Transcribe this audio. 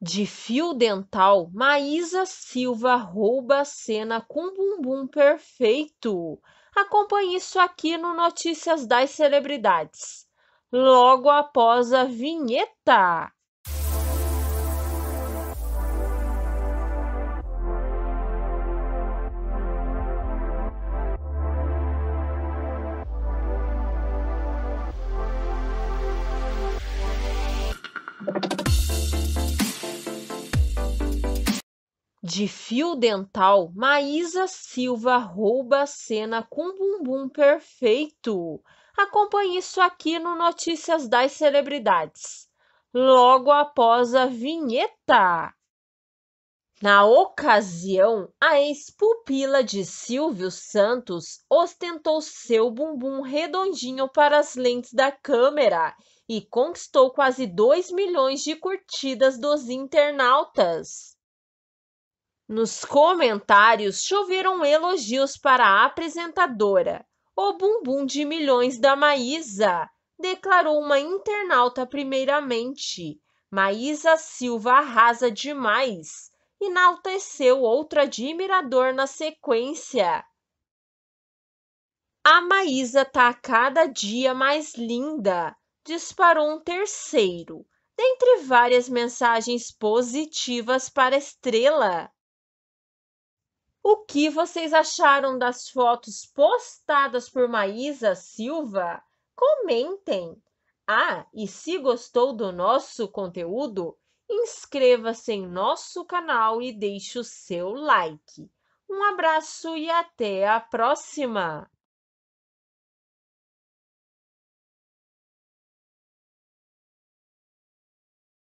de fio dental, Maísa Silva rouba a cena com bumbum perfeito. Acompanhe isso aqui no Notícias das Celebridades, logo após a vinheta. de fio dental, Maísa Silva rouba a cena com bumbum perfeito. Acompanhe isso aqui no Notícias das Celebridades, logo após a vinheta. Na ocasião, a ex-pupila de Silvio Santos ostentou seu bumbum redondinho para as lentes da câmera e conquistou quase 2 milhões de curtidas dos internautas. Nos comentários choveram elogios para a apresentadora. O bumbum de milhões da Maísa, declarou uma internauta primeiramente. Maísa Silva arrasa demais. Enalteceu outro admirador na sequência. A Maísa tá cada dia mais linda, disparou um terceiro, dentre várias mensagens positivas para a estrela. O que vocês acharam das fotos postadas por Maísa Silva? Comentem! Ah, e se gostou do nosso conteúdo, inscreva-se em nosso canal e deixe o seu like. Um abraço e até a próxima!